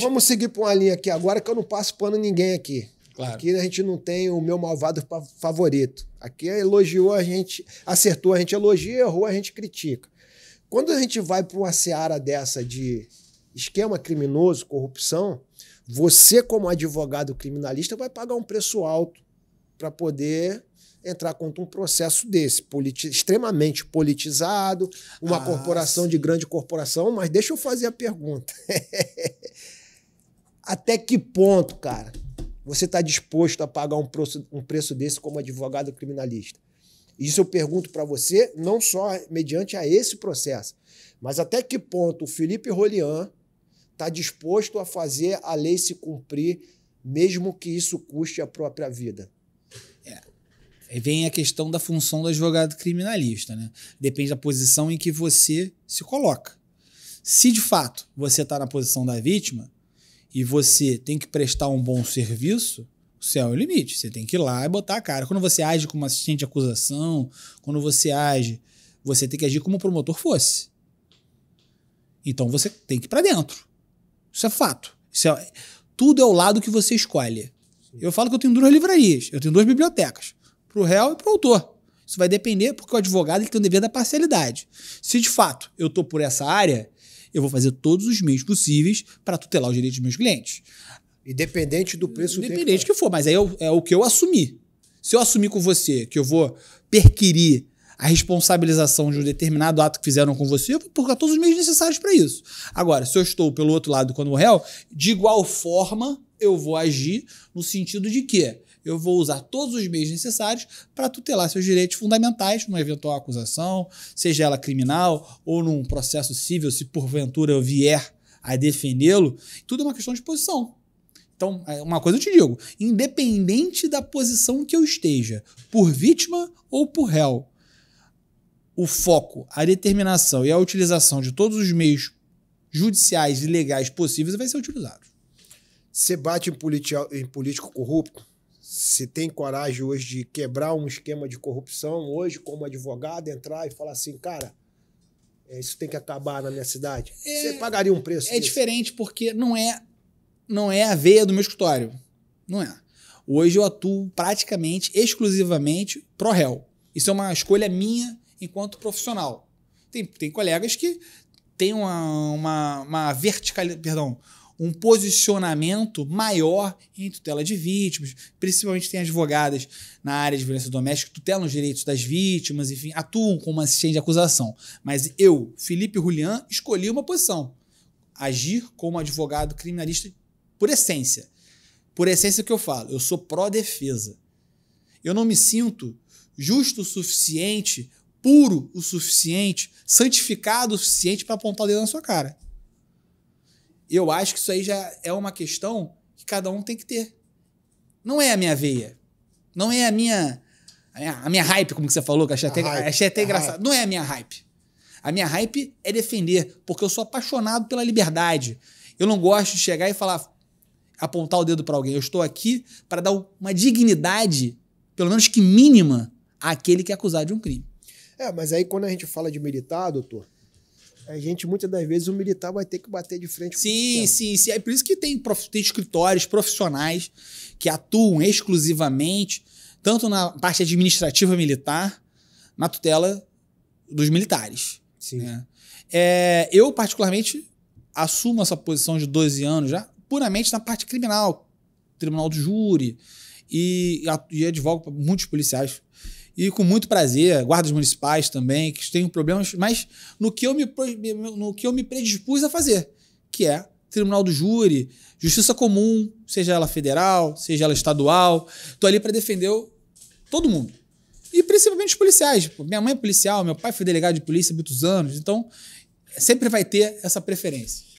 Então vamos seguir para uma linha aqui agora que eu não passo pano ninguém aqui. Claro. Aqui a gente não tem o meu malvado favorito. Aqui é elogiou a gente, acertou a gente elogia, errou a gente critica. Quando a gente vai para uma seara dessa de esquema criminoso, corrupção, você como advogado criminalista vai pagar um preço alto para poder entrar contra um processo desse, politi extremamente politizado, uma ah, corporação sim. de grande corporação, mas deixa eu fazer a pergunta. Até que ponto, cara, você está disposto a pagar um preço, um preço desse como advogado criminalista? Isso eu pergunto para você, não só mediante a esse processo, mas até que ponto o Felipe Rolian está disposto a fazer a lei se cumprir, mesmo que isso custe a própria vida? É. Aí vem a questão da função do advogado criminalista, né? Depende da posição em que você se coloca. Se de fato você está na posição da vítima, e você tem que prestar um bom serviço, o céu é o limite. Você tem que ir lá e botar a cara. Quando você age como assistente de acusação, quando você age, você tem que agir como o promotor fosse. Então você tem que ir para dentro. Isso é fato. Isso é, tudo é o lado que você escolhe. Eu falo que eu tenho duas livrarias, eu tenho duas bibliotecas, pro réu e pro autor. Isso vai depender porque o advogado ele tem o dever da parcialidade. Se de fato eu tô por essa área, eu vou fazer todos os meios possíveis para tutelar os direitos dos meus clientes. Independente do preço Independente que, que for, mas aí é o, é o que eu assumi. Se eu assumir com você que eu vou perquirir a responsabilização de um determinado ato que fizeram com você, eu vou colocar todos os meios necessários para isso. Agora, se eu estou pelo outro lado quando o réu, de igual forma eu vou agir no sentido de que eu vou usar todos os meios necessários para tutelar seus direitos fundamentais numa eventual acusação, seja ela criminal ou num processo civil, se porventura eu vier a defendê-lo. Tudo é uma questão de posição. Então, é, uma coisa eu te digo: independente da posição que eu esteja, por vítima ou por réu, o foco, a determinação e a utilização de todos os meios judiciais e legais possíveis vai ser utilizado. Você bate em, em político corrupto? se tem coragem hoje de quebrar um esquema de corrupção, hoje, como advogado, entrar e falar assim, cara, é, isso tem que acabar na minha cidade? É, Você pagaria um preço? É desse? diferente porque não é, não é a veia do meu escritório. Não é. Hoje eu atuo praticamente exclusivamente pro réu. Isso é uma escolha minha enquanto profissional. Tem, tem colegas que têm uma, uma, uma vertical, perdão, um posicionamento maior em tutela de vítimas, principalmente tem advogadas na área de violência doméstica que tutelam os direitos das vítimas, enfim, atuam como assistente de acusação. Mas eu, Felipe Julian, escolhi uma posição: agir como advogado criminalista por essência. Por essência que eu falo, eu sou pró-defesa. Eu não me sinto justo o suficiente, puro o suficiente, santificado o suficiente para apontar o dedo na sua cara. Eu acho que isso aí já é uma questão que cada um tem que ter. Não é a minha veia. Não é a minha. A minha, a minha hype, como que você falou, que achei até, hype, achei até engraçado. Hype. Não é a minha hype. A minha hype é defender, porque eu sou apaixonado pela liberdade. Eu não gosto de chegar e falar, apontar o dedo para alguém. Eu estou aqui para dar uma dignidade, pelo menos que mínima, àquele que é acusado de um crime. É, mas aí quando a gente fala de militar, doutor, a gente, muitas das vezes, o militar vai ter que bater de frente sim, com o Sim, sim, É por isso que tem, prof... tem escritórios profissionais que atuam exclusivamente, tanto na parte administrativa militar, na tutela dos militares. Sim. Né? É, eu, particularmente, assumo essa posição de 12 anos já, puramente na parte criminal, tribunal do júri, e, e advogo para muitos policiais e com muito prazer, guardas municipais também, que têm problemas, mas no que eu me, no que eu me predispus a fazer, que é tribunal do júri, justiça comum, seja ela federal, seja ela estadual. Tô ali para defender todo mundo. E principalmente os policiais. Minha mãe é policial, meu pai foi delegado de polícia há muitos anos, então sempre vai ter essa preferência.